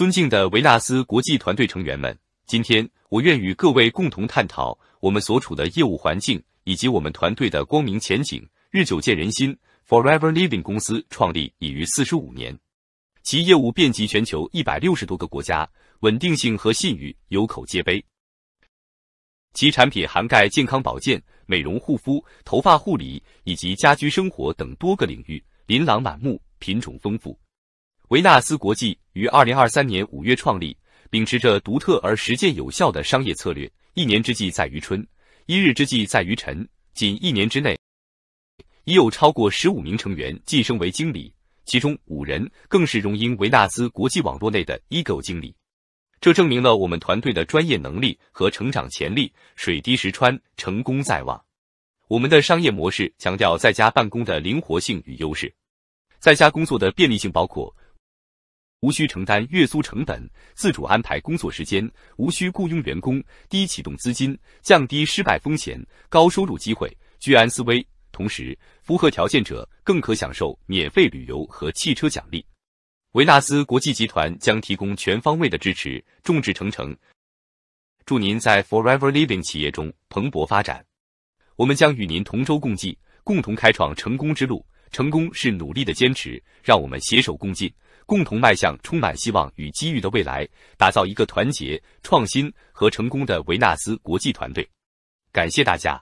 尊敬的维纳斯国际团队成员们，今天我愿与各位共同探讨我们所处的业务环境以及我们团队的光明前景。日久见人心，Forever Living 公司创立已逾四十五年，其业务遍及全球一百六十多个国家，稳定性和信誉有口皆碑。其产品涵盖健康保健、美容护肤、头发护理以及家居生活等多个领域，琳琅满目，品种丰富。维纳斯国际于二零二三年五月创立，秉持着独特而实践有效的商业策略。一年之计在于春，一日之计在于晨。仅一年之内，已有超过十五名成员晋升为经理，其中五人更是荣膺维纳斯国际网络内的 e g o 经理。这证明了我们团队的专业能力和成长潜力。水滴石穿，成功在望。我们的商业模式强调在家办公的灵活性与优势，在家工作的便利性，包括。无需承担月租成本，自主安排工作时间，无需雇佣员工，低启动资金，降低失败风险，高收入机会，居安思危。同时，符合条件者更可享受免费旅游和汽车奖励。维纳斯国际集团将提供全方位的支持，众志成城，祝您在 Forever Living 企业中蓬勃发展。我们将与您同舟共济，共同开创成功之路。成功是努力的坚持，让我们携手共进。共同迈向充满希望与机遇的未来，打造一个团结、创新和成功的维纳斯国际团队。感谢大家。